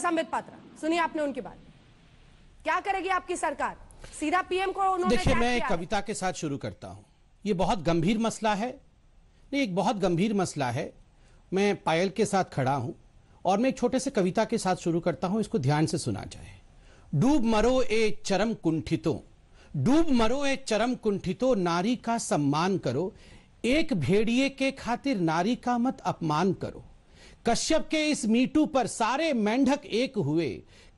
संबित पात्रा सुनिए आपने उनकी बात क्या करेगी आपकी सरकार सीधा पीएम को उन्होंने देखिए मैं एक कविता के साथ शुरू करता हूं ये बहुत गंभीर मसला है नहीं एक बहुत गंभीर मसला है मैं पायल के साथ खड़ा हूं और मैं एक छोटे से कविता के साथ शुरू करता हूं इसको ध्यान से सुना जाए डूब मरो ए चरम कुंठितो डूब मरो ए चरम कुंठितो नारी का सम्मान करो एक भेड़िए के खातिर नारी का मत अपमान करो कश्यप के इस मीटू पर सारे मेंढक एक हुए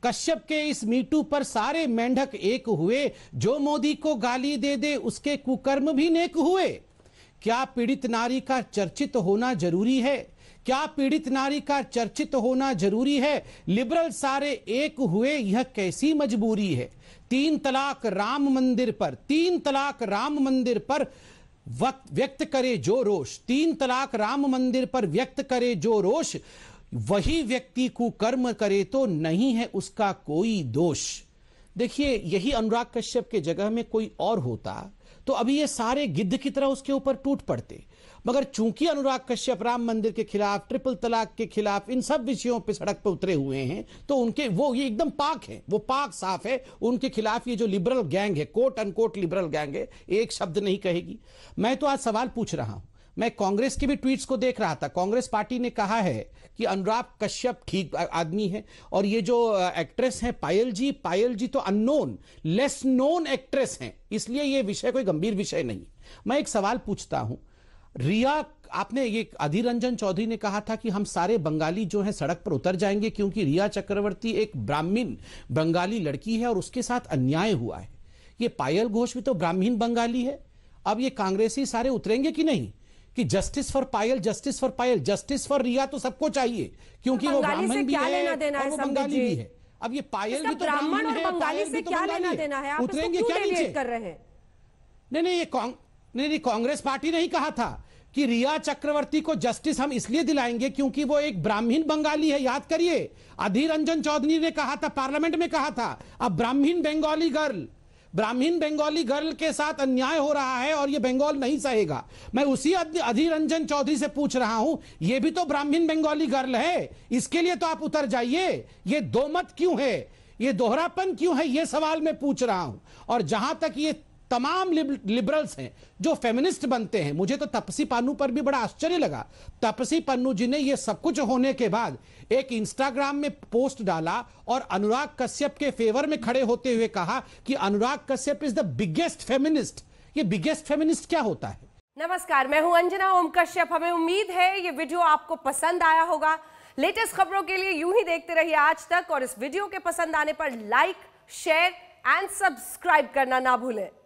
कश्यप के इस मीटू पर सारे मेंढक एक हुए जो मोदी को गाली दे दे उसके कुकर्म भी नेक हुए क्या पीड़ित नारी का चर्चित होना जरूरी है क्या पीड़ित नारी का चर्चित होना जरूरी है लिबरल सारे एक हुए यह कैसी मजबूरी है तीन तलाक राम मंदिर पर तीन तलाक राम मंदिर पर वक्त व्यक्त करे जो रोष तीन तलाक राम मंदिर पर व्यक्त करे जो रोष वही व्यक्ति को कर्म करे तो नहीं है उसका कोई दोष देखिए यही अनुराग कश्यप के जगह में कोई और होता तो अभी ये सारे गिद्ध की तरह उसके ऊपर टूट पड़ते मगर चूंकि अनुराग कश्यप राम मंदिर के खिलाफ ट्रिपल तलाक के खिलाफ इन सब विषयों पे सड़क पे उतरे हुए हैं तो उनके वो ये एकदम पाक है वो पाक साफ है उनके खिलाफ ये जो लिबरल गैंग है कोट अनकोट लिबरल गैंग है एक शब्द नहीं कहेगी मैं तो आज सवाल पूछ रहा हूं मैं कांग्रेस के भी ट्वीट्स को देख रहा था कांग्रेस पार्टी ने कहा है कि अनुराग कश्यप ठीक आदमी है और ये जो एक्ट्रेस हैं पायल जी पायल जी तो अननोन लेस नोन एक्ट्रेस हैं इसलिए ये विषय कोई गंभीर विषय नहीं मैं एक सवाल पूछता हूं रिया आपने ये अधीर रंजन चौधरी ने कहा था कि हम सारे बंगाली जो हैं सड़क पर उतर जाएंगे क्योंकि रिया चक्रवर्ती एक ब्राह्मीण बंगाली लड़की है और उसके साथ अन्याय हुआ है ये पायल घोष भी तो ब्राह्मीण बंगाली है अब ये कांग्रेसी सारे उतरेंगे कि नहीं कि justice for Payal justice for Payal justice for Riya तो सबको चाहिए क्योंकि तो वो ब्राह्मण भी है और वो बंगाली भी है अब ये पायल भी तो ब्राह्मण है बंगाली से तो क्या लेना देना है उतरेंगे क्या नीचे कर रहे हैं नहीं नहीं ये नहीं नहीं कांग्रेस पार्टी नहीं कहा था कि रिया चक्रवर्ती को जस्टिस हम इसलिए दिलाएंगे क्योंकि वो एक ब्राह्मीण बंगाली है याद करिए अधीर रंजन चौधरी ने कहा था पार्लियामेंट में कहा था अब ब्राह्मीण बंगाली गर्ल ब्राह्मीण बंगाली गर्ल के साथ अन्याय हो रहा है और ये बंगाल नहीं सहेगा मैं उसी अधीर रंजन चौधरी से पूछ रहा हूं ये भी तो ब्राह्मीण बंगाली गर्ल है इसके लिए तो आप उतर जाइए ये दो मत क्यों है ये दोहरापन क्यों है ये सवाल मैं पूछ रहा हूं और जहां तक ये तमाम लिबरल्स हैं जो फेमिनिस्ट बनते हैं मुझे तो तपसी पन्नू पर भी बड़ा आश्चर्य लगा तपसी पन्नू जी ने यह सब कुछ होने के बाद एक इंस्टाग्राम में पोस्ट डाला और अनुराग कश्यप के फेवर में खड़े होते हुए कहा कि Anurag Kashyap is the biggest feminist ये बिगेस्ट फेमिनिस्ट क्या होता है नमस्कार मैं हूं अंजना ओम कश्यप हमें उम्मीद है ये वीडियो आपको पसंद आया होगा लेटेस्ट खबरों के लिए यूं ही देखते रहिए आज तक और इस वीडियो के पसंद आने पर लाइक शेयर एंड सब्सक्राइब करना ना भूलें